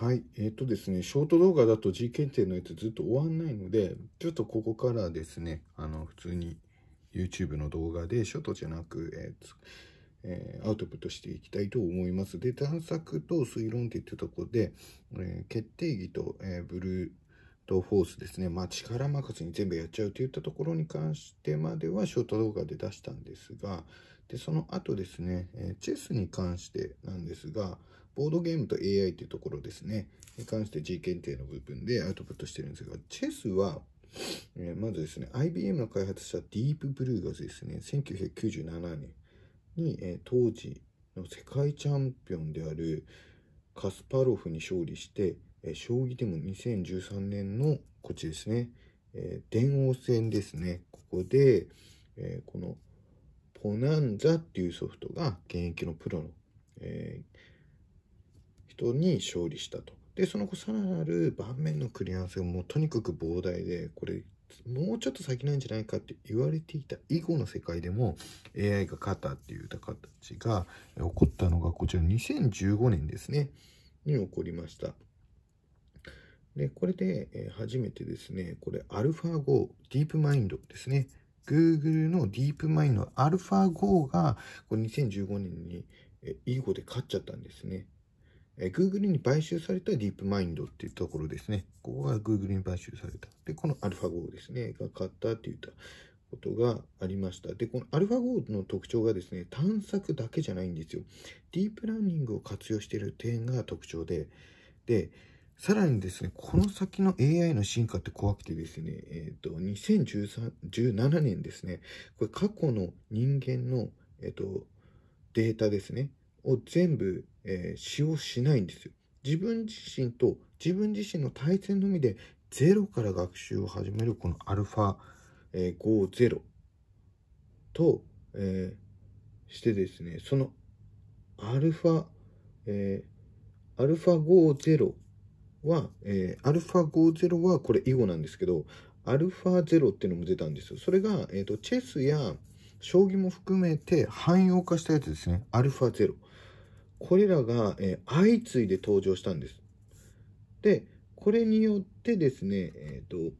はい。えっ、ー、とですね、ショート動画だと G 検定のやつずっと終わんないので、ちょっとここからですね、あの、普通に YouTube の動画でショートじゃなく、えーえー、アウトプットしていきたいと思います。で、探索と推論っていったとこで、えー、決定義と、えー、ブルートフォースですね。まあ、力任せに全部やっちゃうといったところに関してまではショート動画で出したんですが、で、その後ですね、えチェスに関してなんですが、ボードゲームと AI というところですね、に関して G 検定の部分でアウトプットしてるんですが、チェスは、えまずですね、IBM の開発したディープブルーがですね、1997年に、え当時の世界チャンピオンであるカスパロフに勝利して、え将棋でも2013年のこっちですね、え電王戦ですね、ここで、えこのポナンザっていうソフトが現役のプロの、えー人に勝利したと。で、その後さらなる盤面のクリアわせがもうとにかく膨大で、これ、もうちょっと先なんじゃないかって言われていた以後の世界でも AI が勝ったっていう形が起こったのがこちら2015年ですね、に起こりました。で、これで初めてですね、これアルファ5ディープマインドですね。Google のディープマインドアルファ5がこれ2015年に囲碁で勝っちゃったんですね。えー、Google に買収されたディープマインドっていうところですね。ここが Google に買収された。で、このアルファ5ですね、が買ったって言ったことがありました。で、このアルファ a の特徴がですね、探索だけじゃないんですよ。ディープラーニングを活用している点が特徴で、で、さらにですね、この先の AI の進化って怖くてですね、えっ、ー、と、2017年ですね、これ過去の人間の、えっ、ー、と、データですね、を全部、えー、使用しないんですよ。自分自身と自分自身の対戦のみでゼロから学習を始めるこの α50、えー、と、えー、してですね、その α、えー、α50 は、えー、α50 はこれ囲碁なんですけど、α0 っていうのも出たんですよ。それが、えっ、ー、と、チェスや将棋も含めて汎用化したやつですね。α0。これらが、え相次いで登場したんです。で、これによってですね、えっ、ー、と、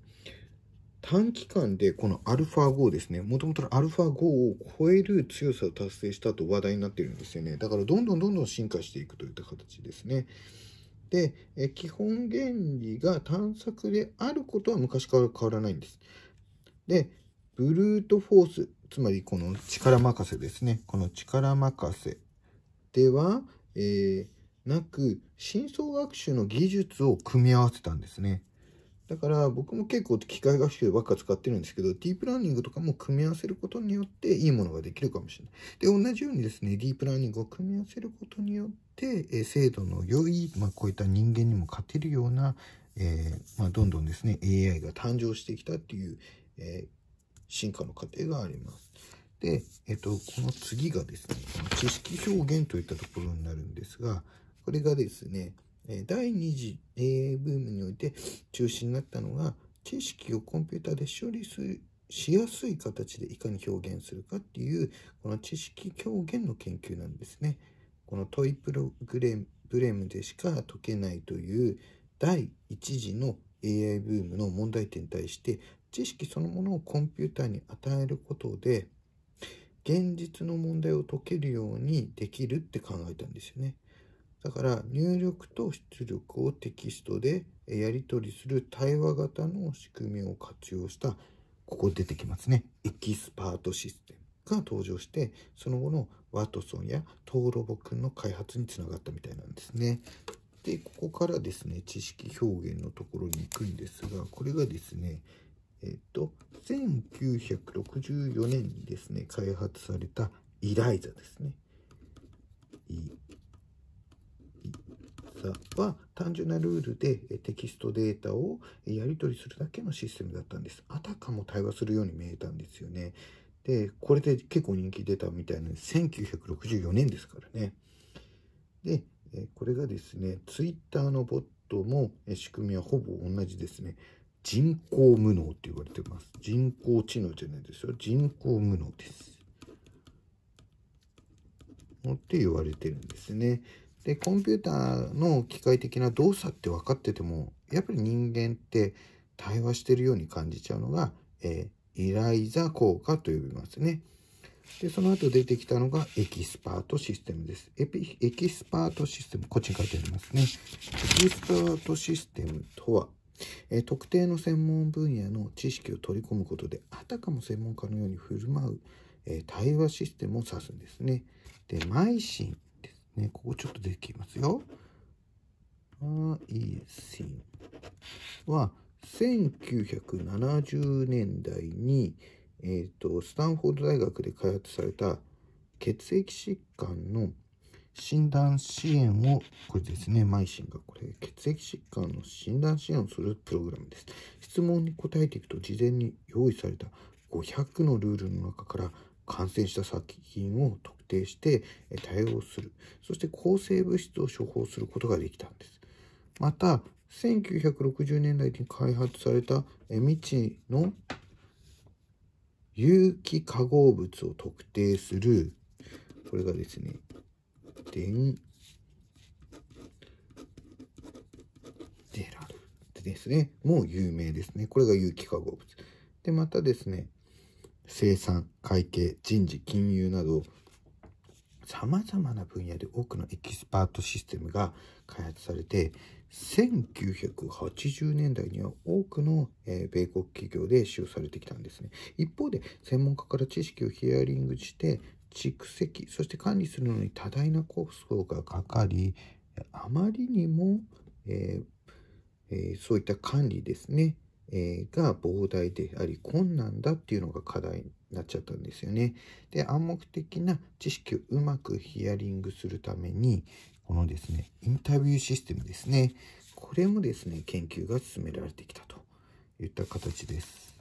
短期間でこの α5 ですね、もともとの α5 を超える強さを達成したと話題になってるんですよね。だからどんどんどんどん進化していくといった形ですね。で、え基本原理が探索であることは昔から変わらないんです。で、ブルートフォース、つまりこの力任せですね。この力任せでは、えー、なく深層学習の技術を組み合わせたんですね。だから僕も結構機械学習ばっか使ってるんですけど、ディープラーニングとかも組み合わせることによっていいものができるかもしれない。で、同じようにですね、ディープラーニングを組み合わせることによって、えー、精度の良い、まあ、こういった人間にも勝てるような、えー、まあ、どんどんですね、AI が誕生してきたっていう、え進化の過程があります。で、えっと、この次がですね、知識表現といったところになるんですが、これがですね、第2次 AI ブームにおいて中心になったのが、知識をコンピューターで処理するしやすい形でいかに表現するかっていう、この知識表現の研究なんですね。このトイプログレムでしか解けないという第1次の AI ブームの問題点に対して知識そのものをコンピューターに与えることで現実の問題を解けるようにできるって考えたんですよね。だから入力と出力をテキストでやり取りする対話型の仕組みを活用したここ出てきますねエキスパートシステムが登場してその後のワトソンやトーロボ君の開発につながったみたいなんですね。でここからですね知識表現のところに行くんですがこれがですねえっと、1964年にですね、開発されたイライザですね。イザは単純なルールでテキストデータをやり取りするだけのシステムだったんです。あたかも対話するように見えたんですよね。で、これで結構人気出たみたいな1964年ですからね。で、これがですね、ツイッターのボットも仕組みはほぼ同じですね。人工無能って言われてます。人工知能じゃないですよ。人工無能です。って言われてるんですね。で、コンピューターの機械的な動作って分かってても、やっぱり人間って対話してるように感じちゃうのが、えー、イライザ効果と呼びますね。で、その後出てきたのがエキスパートシステムです。エキスパートシステム、こっちに書いてありますね。エキスパートシステムとは、え特定の専門分野の知識を取り込むことであたかも専門家のように振る舞う、え対話システムを指すんですね。で、邁進ですね。ここちょっと出てきますよ。邁進は1970年代に、えーとスタンフォード大学で開発された血液疾患の診断支援を、これですね、マイシンが、これ、血液疾患の診断支援をするプログラムです。質問に答えていくと、事前に用意された500のルールの中から、感染した殺菌を特定して対応する。そして抗生物質を処方することができたんです。また、1960年代に開発された未知の有機化合物を特定する。これがですね、点、デラルですね、もう有名ですね。これが有機化合物。で、またですね、生産、会計、人事、金融など、さまざまな分野で多くのエキスパートシステムが開発されて1980年代には多くの、え米国企業で使用されてきたんですね一方で専門家から知識をヒアリングして蓄積そして管理するのに多大なコストがかかりあまりにも、えー、えー、そういった管理ですね、えー、が膨大であり困難だっていうのが課題になっちゃったんですよね。で暗黙的な知識をうまくヒアリングするためにこのですねインタビューシステムですねこれもですね研究が進められてきたといった形です。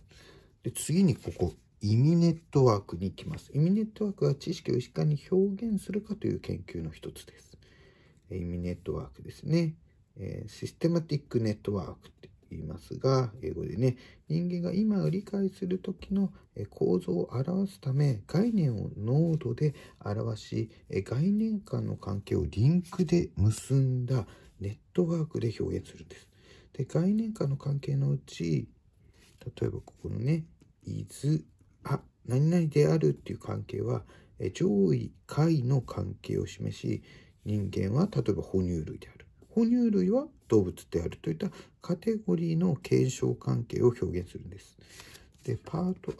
で次にここ意味ネットワークに行きます。意味ネットワークは知識をいかに表現するかという研究の一つです。意味ネットワークですね。えシステマティックネットワークって言いますが、英語でね、人間が今を理解する時の構造を表すため、概念を濃度で表し、概念間の関係をリンクで結んだネットワークで表現するんです。で概念間の関係のうち、例えばここのね、is 何々であるっていう関係は上位下位の関係を示し人間は例えば哺乳類である哺乳類は動物であるといったカテゴリーの検証関係を表現するんです。でパート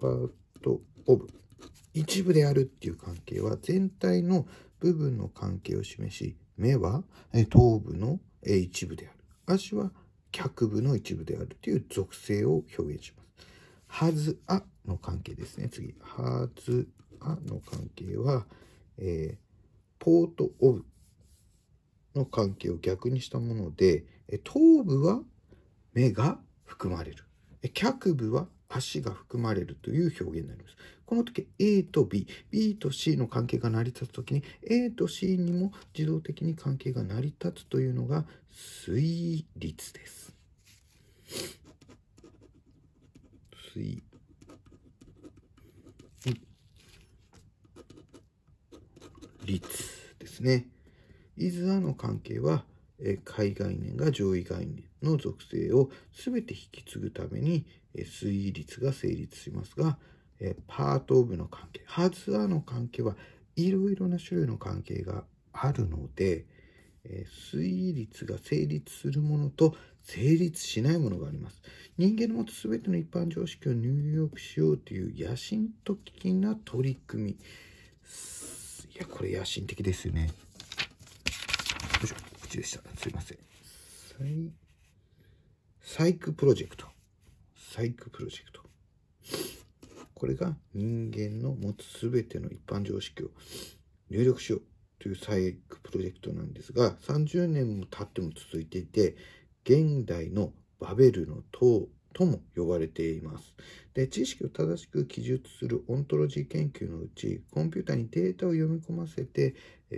パートオブ一部であるっていう関係は全体の部分の関係を示し目は頭部の一部である足は脚部の一部であるという属性を表現します。はずあの関係ですね。次、はずあの関係は、えー、ポートオブの関係を逆にしたもので、え頭部は目が含まれる。え脚部は足が含まれるという表現になります。この時 A と B、B と C の関係が成り立つ時に A と C にも自動的に関係が成り立つというのが水律です。水。率ですね。イズアの関係は、下位概念が上位概念の属性を全て引き継ぐために推移率が成立しますが、パート・オブの関係、ハズ・アの関係はいろいろな種類の関係があるので、推移率が成立するものと成立しないものがあります。人間の持つ全ての一般常識を入力しようという野心的な取り組み。いや、これ野心的ですよね。よいしょ、口でした。すいません。サイクプロジェクト。サイクプロジェクト。これが人間の持つ全ての一般常識を入力しようというサイクプロジェクトなんですが、30年も経っても続いていて、現代のバベルの塔とも呼ばれていますで知識を正しく記述するオントロジー研究のうちコンピューターにデータを読み込ませて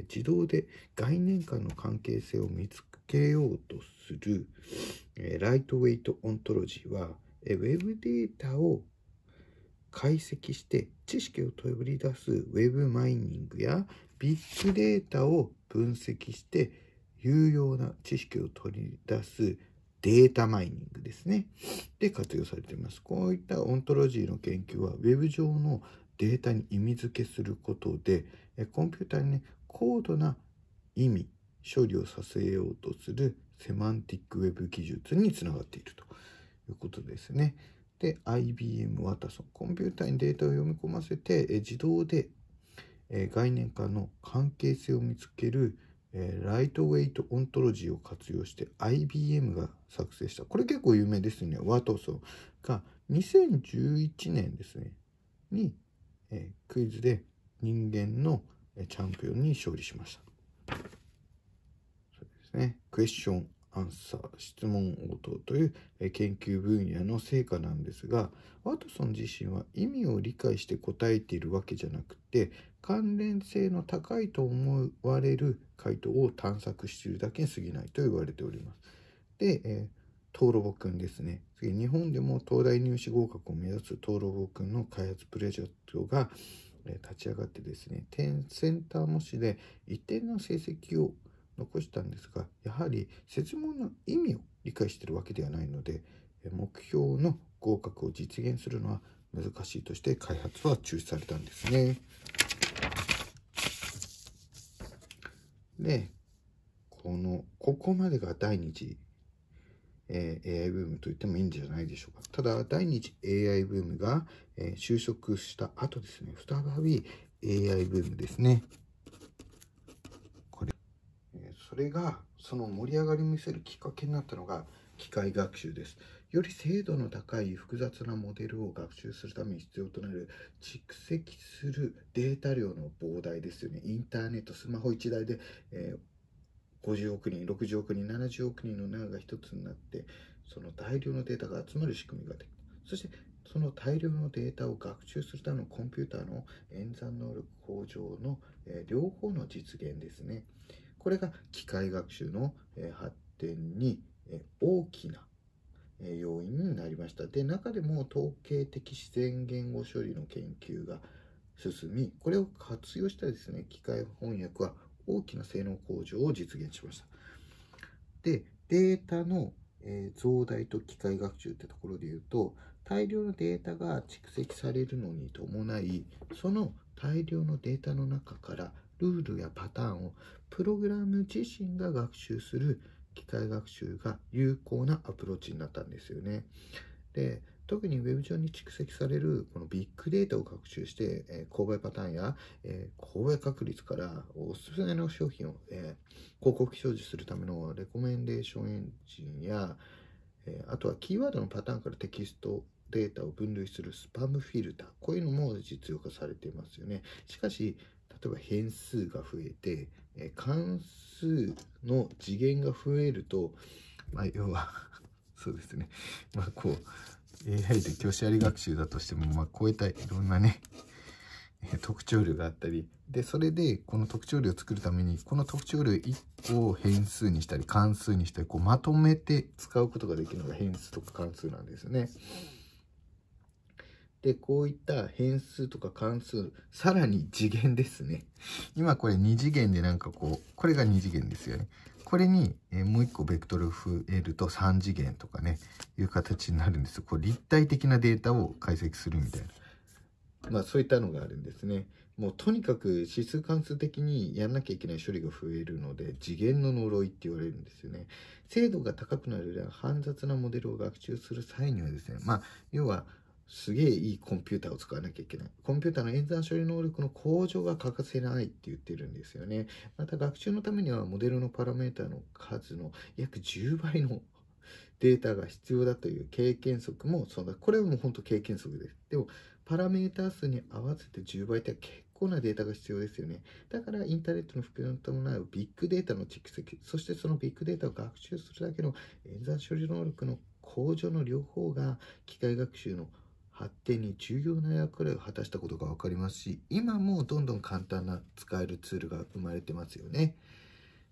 自動で概念間の関係性を見つけようとするライトウェイトオントロジーは Web データを解析して知識を取り出す Web マイニングやビッグデータを分析して有用な知識を取り出すデータマイニングですね。で活用されています。こういったオントロジーの研究は Web 上のデータに意味付けすることでコンピューターにね高度な意味処理をさせようとするセマンティックウェブ技術につながっているということですね。で IBM ワタソンコンピューターにデータを読み込ませて自動で概念化の関係性を見つけるえライトウェイトオントロジーを活用して IBM が作成した。これ結構有名ですね。ワトソンが2011年ですね。に、えー、クイズで人間のチャンピオンに勝利しました。そうですね。クエスチョンアンサー質問応答という研究分野の成果なんですがワトソン自身は意味を理解して答えているわけじゃなくて関連性の高いと思われる回答を探索しているだけに過ぎないと言われております。で、えー、東ロボくんですね。次、日本でも東大入試合格を目指す東ロボくんの開発プロジェクトが、えー、立ち上がってですね、センター模試で一定の成績を残したんですが、やはり説問の意味を理解しているわけではないので、目標の合格を実現するのは難しいとして開発は中止されたんですね。で、この、ここまでが第2次、えー、AI ブームと言ってもいいんじゃないでしょうか。ただ、第2次 AI ブームが、えー、就職した後ですね、再び AI ブームですね。これ、えー、それが、その盛り上がりを見せるきっかけになったのが、機械学習です。より精度の高い複雑なモデルを学習するために必要となる蓄積するデータ量の膨大ですよね。インターネット、スマホ1台で、えー、50億人、60億人、70億人の長が一つになって、その大量のデータが集まる仕組みができた。そして、その大量のデータを学習するためのコンピューターの演算能力向上の、えー、両方の実現ですね。これが機械学習の、えー、発展に、えー、大きな要因になりました。で中でも統計的自然言語処理の研究が進みこれを活用したですね機械翻訳は大きな性能向上を実現しました。でデータの増大と機械学習ってところで言うと大量のデータが蓄積されるのに伴いその大量のデータの中からルールやパターンをプログラム自身が学習する機械学習が有効なアプローチになったんですよね。で特に Web 上に蓄積されるこのビッグデータを学習して、えー、購買パターンや、えー、購買確率からおすすめの商品を、えー、広告表示するためのレコメンデーションエンジンや、えあとはキーワードのパターンからテキストデータを分類するスパムフィルターこういうのも実用化されていますよねしかし例えば変数が増えてえ関数の次元が増えると、まあ、要は そうですね、まあ、こう AI で教師あり学習だとしても、まあ、超えたいろんなね特徴量があったりでそれでこの特徴量を作るためにこの特徴量1個を変数にしたり関数にしたりこうまとめて使うことができるのが変数とか関数なんですよね。で、こういった変数とか関数、さらに次元ですね。今これ2次元でなんかこう、これが2次元ですよね。これに、えもう1個ベクトル増えると3次元とかね、いう形になるんですよ。こう立体的なデータを解析するみたいな。まあそういったのがあるんですね。もうとにかく指数関数的にやんなきゃいけない処理が増えるので次元の呪いって言われるんですよね。精度が高くなるよりは煩雑なモデルを学習する際にはですね、まあ要はすげえいいコンピューターを使わなきゃいけない。コンピューターの演算処理能力の向上が欠かせないって言ってるんですよね。また学習のためにはモデルのパラメータの数の約10倍のデータが必要だという経験則も存在。これはもうほんと経験則です。でも、パラメータ数に合わせて10倍って結構なデータが必要ですよね。だから、インターネットの普及に伴うビッグデータの蓄積、そしてそのビッグデータを学習するだけの演算処理能力の向上の両方が機械学習の発展に重要な役割を果たしたことが分かりますし今もどんどん簡単な使えるツールが生まれてますよね。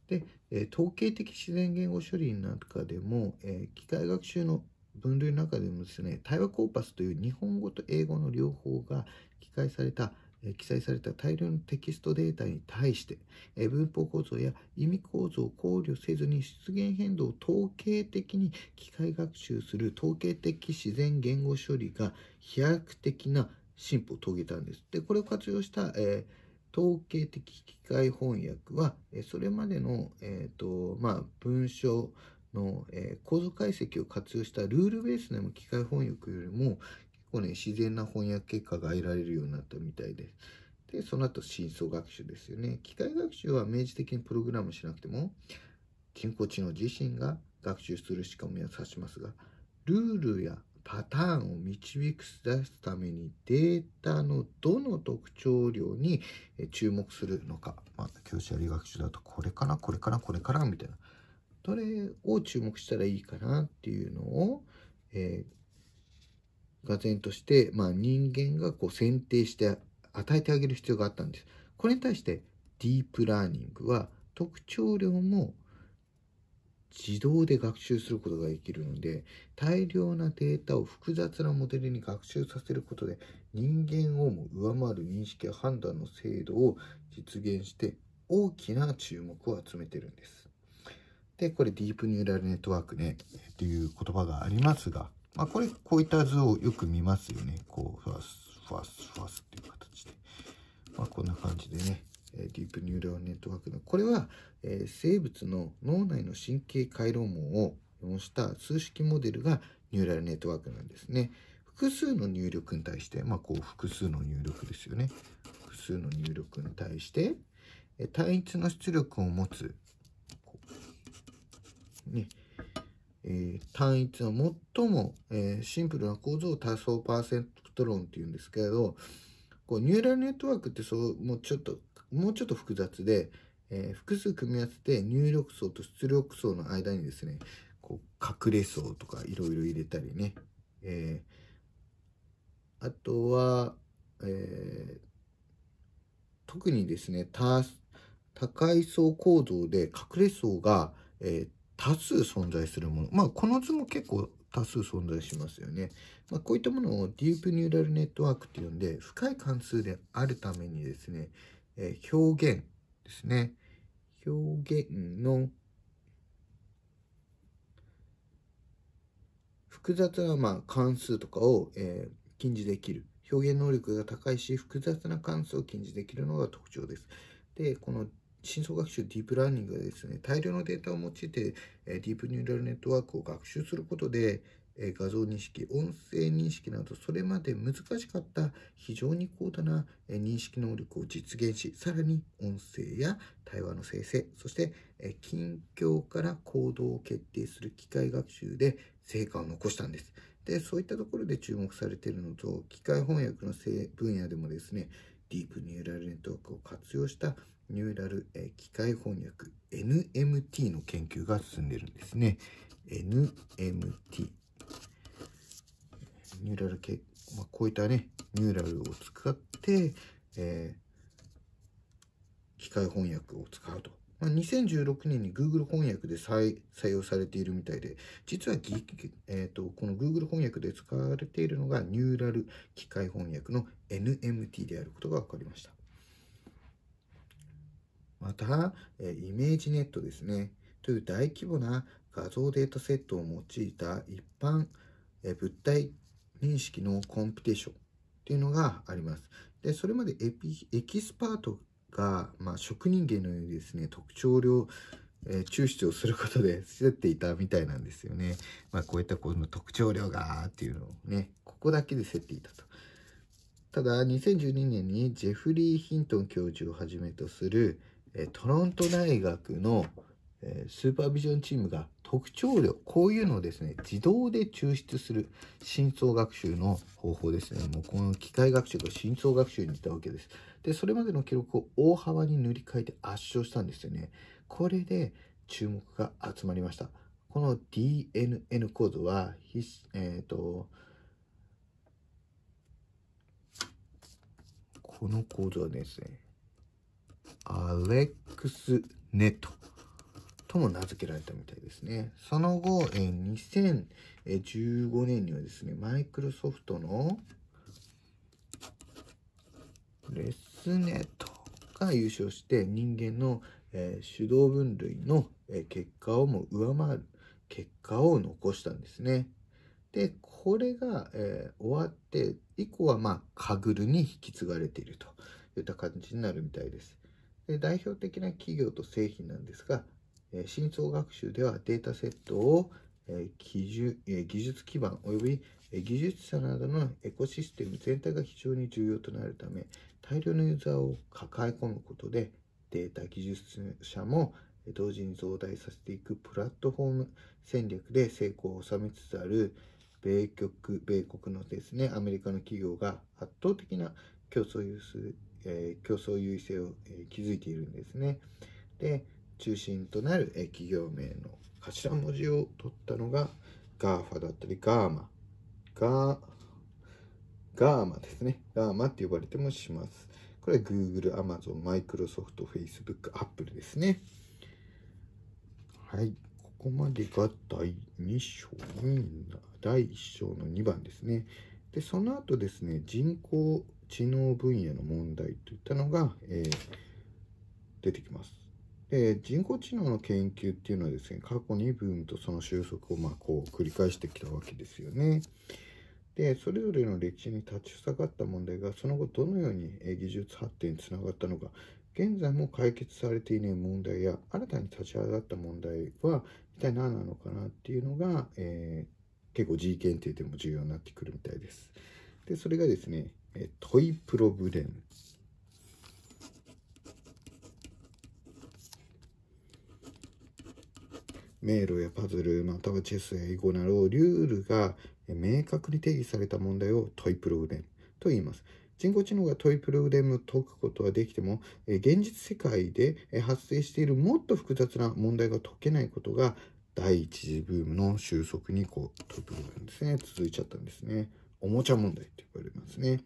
で、え統計的自然言語処理の中でも、え機械学習の分類の中でもですね対話コーパスという日本語と英語の両方が機械されたえ記載された大量のテキストデータに対して、え文法構造や意味構造を考慮せずに出現変動を統計的に機械学習する統計的自然言語処理が飛躍的な進歩を遂げたんです。で、これを活用した、えー、統計的機械翻訳は、えそれまでの、えーとまあ、文章の、えー、構造解析を活用したルールベースでも機械翻訳よりも構ね、自然な翻訳結果が得られるようになったみたいです。で、その後、真相学習ですよね。機械学習は明示的にプログラムしなくても、人工知能自身が学習するしか目を指しますが、ルールやパターンを導き出すためにデータのどの特徴量に注目するのか、まあ、教師あり学習だとこれかなこれかなこれかなみたいなどれを注目したらいいかなっていうのを、えー座禅として、まあ、人間がこう選定して与えてあげる必要があったんです。これに対してディープラーニングは特徴量も自動で学習することができるので大量なデータを複雑なモデルに学習させることで人間をも上回る認識や判断の精度を実現して大きな注目を集めてるんです。でこれディープニューラルネットワークねっていう言葉がありますがまあ、これ、こういった図をよく見ますよね。こう、ファース、ファース、ファースっていう形で。まあ、こんな感じでね、ディープニューラルネットワークの、これは、えー、生物の脳内の神経回路網を模した数式モデルがニューラルネットワークなんですね。複数の入力に対して、まあ、こう複数の入力ですよね。複数の入力に対して、単一の出力を持つ、ね、単一の最も、シンプルな構造を多層パーセント論っていうんですけれどこうニューラルネットワークってそうもうちょっともうちょっと複雑で、えー、複数組み合わせて入力層と出力層の間にですねこう隠れ層とかいろいろ入れたりね、えあとは、え特にですね多階層構造で隠れ層が、えー、多数存在するもの。まあ、この図も結構多数存在しますよね。まあ、こういったものをディープニューラルネットワークって呼んで、深い関数であるためにですね、えー、表現ですね。表現の複雑なま関数とかを、えー、禁じできる。表現能力が高いし、複雑な関数を禁じできるのが特徴です。で、この深層学習ディープラーニングはですね、大量のデータを用いて、ディープニューラルネットワークを学習することで、画像認識、音声認識など、それまで難しかった非常に高度な認識能力を実現し、さらに音声や対話の生成、そして近況から行動を決定する機械学習で成果を残したんです。で、そういったところで注目されているのと、機械翻訳の分野でもですね、ディープニューラルネットワークを活用したニューラル、え機械翻訳 NMT の研究が進んでいるんですね。NMT。ニューラル系、まあ、こういったね、ニューラルを使って、えー、機械翻訳を使うと。まあ、2016年に Google 翻訳で採用されているみたいで、実は、えーと、とこの Google 翻訳で使われているのがニューラル機械翻訳の NMT であることが分かりました。また、イメージネットですね、という大規模な画像データセットを用いた一般物体認識のコンピテーションというのがあります。で、それまでエキスパートが、まあ、職人芸のようにですね、特徴量、えー、抽出をすることで 競っていたみたいなんですよね。まあ、こういったこの特徴量がっていうのをね、ここだけで競っていたと。ただ、2012年にジェフリー・ヒントン教授をはじめとするトロント大学のスーパービジョンチームが特徴量、こういうのをですね、自動で抽出する深層学習の方法ですね。もうこの機械学習と深層学習に似たわけです。で、それまでの記録を大幅に塗り替えて圧勝したんですよね。これで注目が集まりました。この DNN コードは、えっ、ー、と、このコードはですね、アレックス・ネットとも名付けられたみたいですね。その後、えー、2015年にはですね、マイクロソフトのレスネットが優勝して人間の、えー、手動分類の、えー、結果をも上回る結果を残したんですね。でこれが、えー、終わって以降はまあカグルに引き継がれているといった感じになるみたいです。代表的な企業と製品なんですが、深層学習ではデータセットを技術基盤及び技術者などのエコシステム全体が非常に重要となるため大量のユーザーを抱え込むことでデータ技術者も同時に増大させていくプラットフォーム戦略で成功を収めつつある米国米国のですねアメリカの企業が圧倒的な競争優えー、競争優位性を、えー、築いているんですね。で中心となる、えー、企業名の頭文字を取ったのが GAFA だったり GAMA ガーガーマですね。ガーマって呼ばれてもします。これは Google、Amazon、Microsoft、Facebook、Apple ですね。はい。ここまでが第2章、第1章の2番ですね。で、その後ですね、人口知能分野の問題といったのが、えー、出てきます。で人工知能の研究っていうのはですね過去に分とその収束をまこう繰り返してきたわけですよね。でそれぞれの歴史に立ち塞がった問題がその後どのように技術発展につながったのか現在も解決されていない問題や新たに立ち上がった問題は一体何なのかなっていうのが、えー、結構 G 検定でも重要になってくるみたいです。でそれがですねえトイプロブレン。迷路やパズル、またはチェスや囲碁など、ルールが明確に定義された問題をトイプログレムと言います。人工知能がトイプログレムを解くことはできても、現実世界で発生しているもっと複雑な問題が解けないことが、第一次ブームの収束にこう、トイプログレムですね、続いちゃったんですね。おもちゃ問題って呼ばれますね。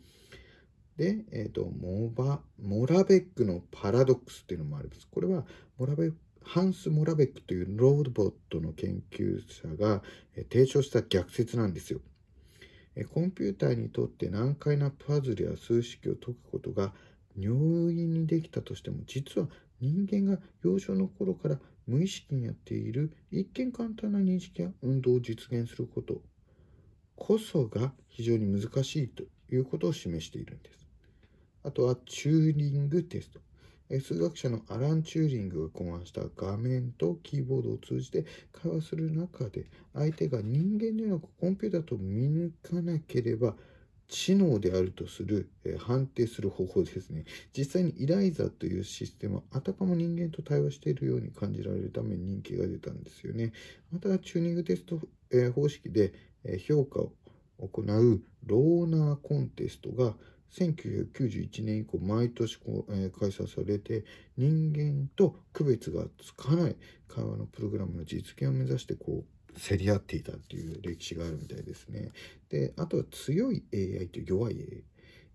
で、えっ、ー、と、モバ、モラベックのパラドックスっていうのもあります。これは、モラベハンス・モラベックというローボットの研究者が提唱した逆説なんですよ。コンピューターにとって難解なパズルや数式を解くことが容易にできたとしても実は人間が幼少の頃から無意識にやっている一見簡単な認識や運動を実現することこそが非常に難しいということを示しているんです。あとはチューリングテスト。数学者のアラン・チューリングが考案した画面とキーボードを通じて会話する中で相手が人間ではなくコンピューターと見抜かなければ知能であるとする、え判定する方法ですね。実際にイライザというシステムはあたかも人間と対話しているように感じられるために人気が出たんですよね。またチューニングテスト、え方式で、え評価を行うローナーコンテストが1991年以降毎年こう、えー、開催されて人間と区別がつかない会話のプログラムの実現を目指してこう競り合っていたっていう歴史があるみたいですね。であとは強い AI と弱い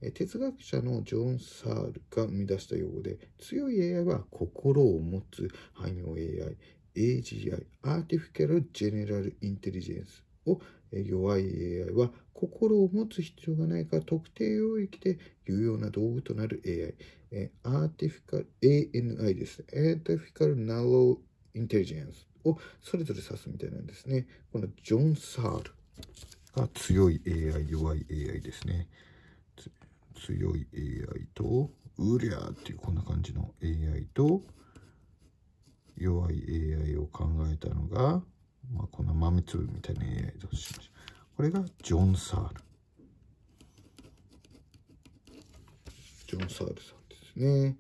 AI。哲学者のジョン・サールが生み出した用語で強い AI は心を持つ汎用 AI AGI アーティフィカル・ジェネラル・インテリジェンスを弱い AI は心を持つ必要がないか特定領域で有用な道具となる AI、えアーティフィカル ANI です。アーティフィカルナローインテリジェンスをそれぞれ指すみたいなんですね。このジョン・サールが強い AI、弱い AI ですね。強い AI と、うりゃーっていうこんな感じの AI と、弱い AI を考えたのが、まあ、この豆粒みたいな AI としましう。これがジョン・サールジョン・サールさんですね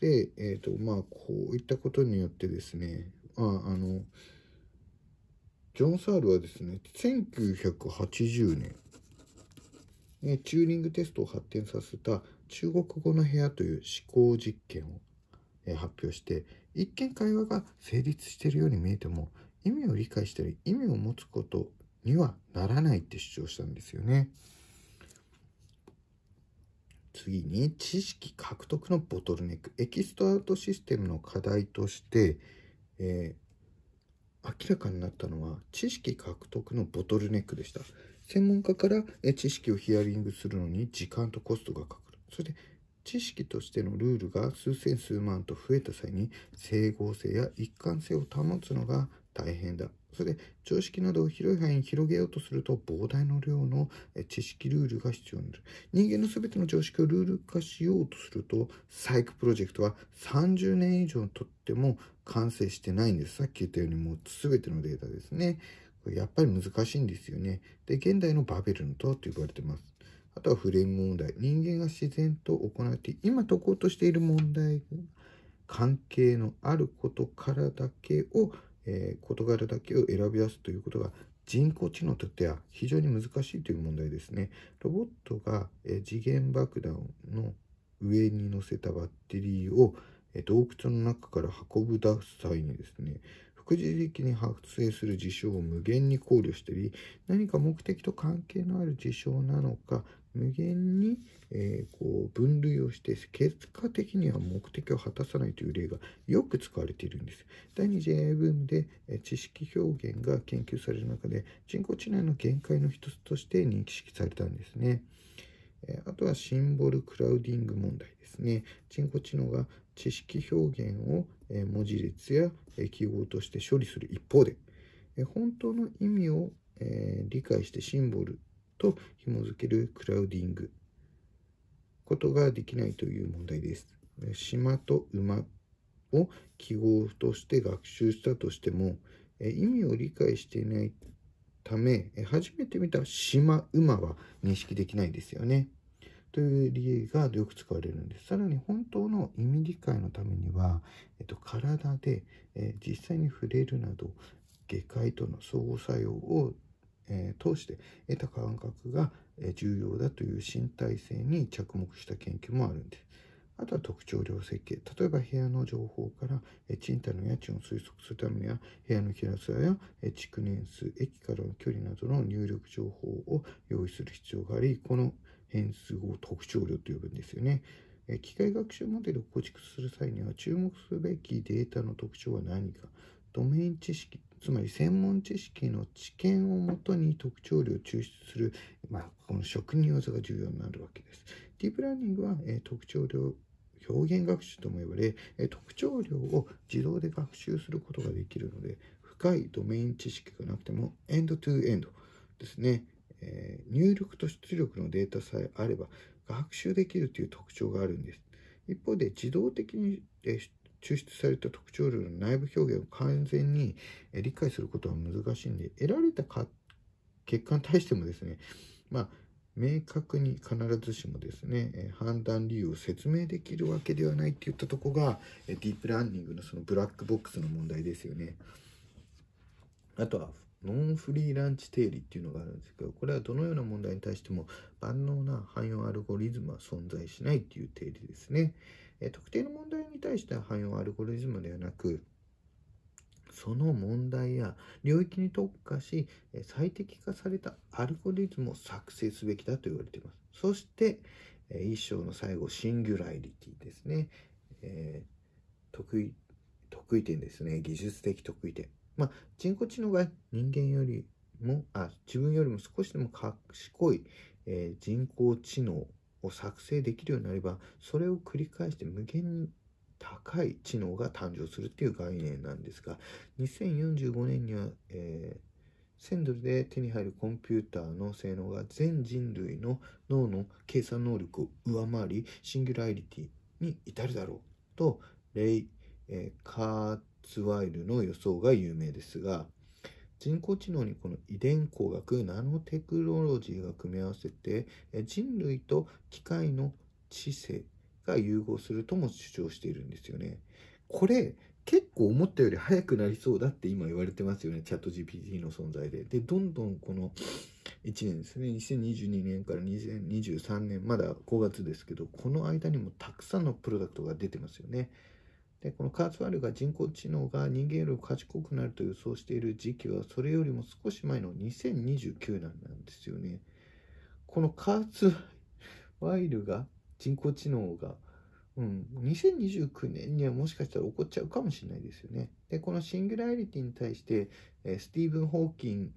でえっ、ー、とまあこういったことによってですねまああのジョン・サールはですね1980年チューニングテストを発展させた中国語の部屋という思考実験をえ発表して一見会話が成立しているように見えても意味を理解したり意味を持つことにはならないって主張したんですよね。次に知識獲得のボトルネックエキストアウトシステムの課題として、えー、明らかになったのは知識獲得のボトルネックでした専門家から知識をヒアリングするのに時間とコストがかかるそれで知識としてのルールが数千数万と増えた際に整合性や一貫性を保つのが大変だ。それで常識などを広い範囲に広げようとすると膨大な量の知識ルールが必要になる。人間の全ての常識をルール化しようとすると、サイクプロジェクトは30年以上とっても完成してないんです。さっき言ったようにもう全てのデータですね。やっぱり難しいんですよね。で、現代のバベルの塔と呼ばれてます。あとはフレーム問題。人間が自然と行って、今解こうとしている問題関係のあることからだけを、えー、事柄だけを選び出すということが人工知能にとっては非常に難しいという問題ですね。ロボットが、えー、次元爆弾の上に乗せたバッテリーを、えー、洞窟の中から運ぶ出す際にですね、副次的に発生する事象を無限に考慮したり何か目的と関係のある事象なのか無限に、えー、こう分類をして結果的には目的を果たさないという例がよく使われているんです。第2次 AI ブームで、え知識表現が研究される中で人工知能の限界の一つとして認識されたんですね。えあとはシンボルクラウディング問題ですね。人工知能が知識表現を、え文字列や、え記号として処理する一方で、え本当の意味を、え理解してシンボルと紐付けるクラウディングことができないという問題です。島と馬を記号として学習したとしても意味を理解していないため初めて見た島馬は認識できないですよね。という理由がよく使われるんです。さらに本当の意味理解のためには、えっと、体で、え実際に触れるなど下界との相互作用をえー、通して得た感覚が重要だという身体性に着目した研究もあるんです。あとは特徴量設計。例えば部屋の情報から賃貸の家賃を推測するためには部屋の平さや築年数、駅からの距離などの入力情報を用意する必要があり、この変数を特徴量と呼ぶんですよね。機械学習モデルを構築する際には注目すべきデータの特徴は何か、ドメイン知識つまり専門知識の知見をもとに特徴量を抽出する、まあ、この職人技が重要になるわけです。ディープラーニングは、えー、特徴量表現学習とも呼ばれ、えー、特徴量を自動で学習することができるので、深いドメイン知識がなくても、エンドトゥエンドですね、えー、入力と出力のデータさえあれば学習できるという特徴があるんです。一方で自動的に、えー抽出された特徴量の内部表現を完全に理解することは難しいんで、得られた結果に対してもですね、まあ、明確に必ずしもですね、判断理由を説明できるわけではないっていったとこが、ディープラーニングのそのブラックボックスの問題ですよね。あとは、ノンフリーランチ定理っていうのがあるんですけど、これはどのような問題に対しても万能な汎用アルゴリズムは存在しないっていう定理ですね。え特定の問題に対しては汎用アルゴリズムではなく、その問題や領域に特化し、最適化されたアルゴリズムを作成すべきだと言われています。そして、一章の最後、シンギュラリティですね。えー、得意、得意点ですね。技術的得意点。まあ、人工知能が人間よりもあ自分よりも少しでも賢い、えー、人工知能を作成できるようになればそれを繰り返して無限に高い知能が誕生するっていう概念なんですが2045年には、えー、1000ドルで手に入るコンピューターの性能が全人類の脳の計算能力を上回りシングュラリティに至るだろうとレイ、ー、カーツワイルの予想が有名ですが、人工知能にこの遺伝工学、ナノテクノロジーが組み合わせて、人類と機械の知性が融合するとも主張しているんですよね。これ、結構思ったより早くなりそうだって今言われてますよね、チャット GPT の存在で。で、どんどんこの1年ですね、2022年から2023年、まだ5月ですけど、この間にもたくさんのプロダクトが出てますよね。で、このカーツワールが人工知能が人間より賢くなると予想している時期は、それよりも少し前の2029年なんですよね。このカーツワイルが人工知能が、うん、2029年にはもしかしたら起こっちゃうかもしれないですよね。で、このシングラリティに対して、スティーブン・ホーキン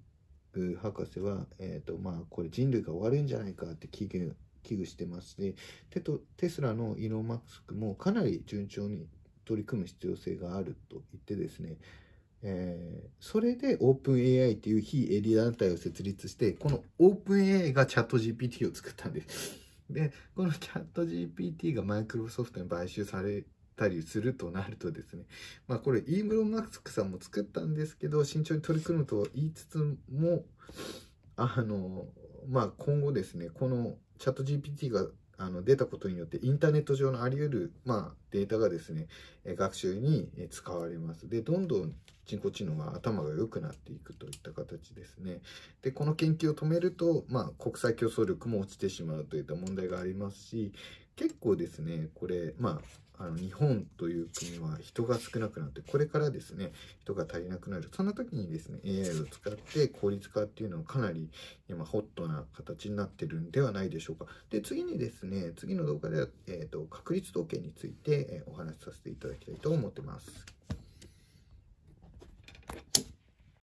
グ博士は、えー、と、まあ、これ人類が終わるんじゃないかって危惧危惧してますで、テスラのイーマックスクもかなり順調に取り組む必要性があると言ってですね、えー、それで OpenAI っていう非営利団体を設立して、この OpenAI がチャット GPT を作ったんです。で、このチャット GPT がマイクロソフトに買収されたりするとなるとですね、まあこれイーブロン・マスクさんも作ったんですけど、慎重に取り組むと言いつつも、あの、まあ今後ですね、このチャット GPT があの出たことによってインターネット上のあり得る、まあ、データがですね学習に使われます。でどんどん人工知能が頭が良くなっていくといった形ですね。でこの研究を止めると、まあ、国際競争力も落ちてしまうといった問題がありますし結構ですねこれまああの日本という国は人が少なくなってこれからですね人が足りなくなるそんな時にですね AI を使って効率化っていうのはかなり今ホットな形になってるんではないでしょうかで次にですね次の動画では、えーと、と確率統計について、えお話しさせていただきたいと思ってます。